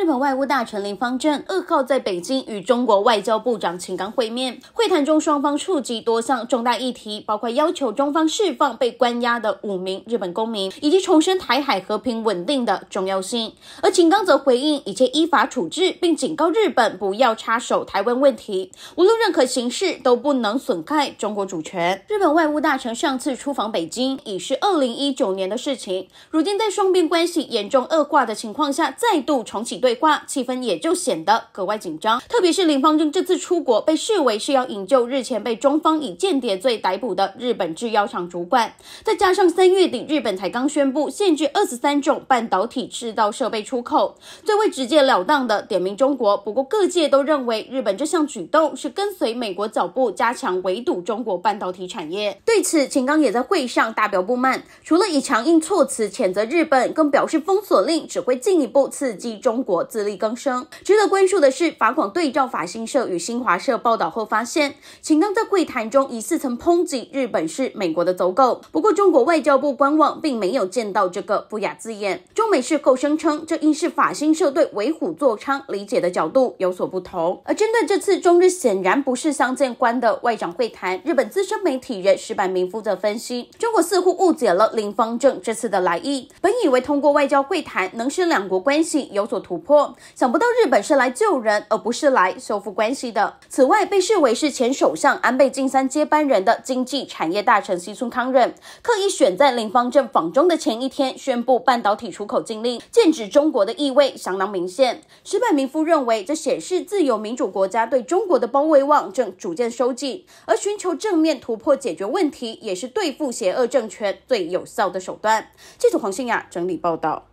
日本外务大臣林芳正二号在北京与中国外交部长秦刚会面，会谈中双方触及多项重大议题，包括要求中方释放被关押的五名日本公民，以及重申台海和平稳定的重要性。而秦刚则回应，一切依法处置，并警告日本不要插手台湾问题，无论任何形式都不能损害中国主权。日本外务大臣上次出访北京已是二零一九年的事情，如今在双边关系严重恶化的情况下，再度重启对。对话气氛也就显得格外紧张，特别是林芳正这次出国被视为是要引咎日前被中方以间谍罪逮捕的日本制药厂主管，再加上三月底日本才刚宣布限制二十三种半导体制造设备出口，最为直截了当的点名中国。不过各界都认为日本这项举动是跟随美国脚步，加强围堵中国半导体产业。对此，秦刚也在会上大表不满，除了以强硬措辞谴责日本，更表示封锁令只会进一步刺激中国。自力更生。值得关注的是，法广对照法新社与新华社报道后发现，秦刚在会谈中疑似曾抨击日本是美国的走狗。不过，中国外交部官网并没有见到这个不雅字眼。中美事后声称，这应是法新社对为虎作伥理解的角度有所不同。而针对这次中日显然不是相见官的外长会谈，日本资深媒体人石坂明负责分析，中国似乎误解了林方正这次的来意，本以为通过外交会谈能使两国关系有所突破，想不到日本是来救人，而不是来修复关系的。此外，被视为是前首相安倍晋三接班人的经济产业大臣西村康稔，刻意选在林芳正访中的前一天宣布半导体出口禁令，剑指中国的意味相当明显。石本明夫认为，这显示自由民主国家对中国的包围网正逐渐收紧，而寻求正面突破解决问题，也是对付邪恶政权最有效的手段。记者黄信雅整理报道。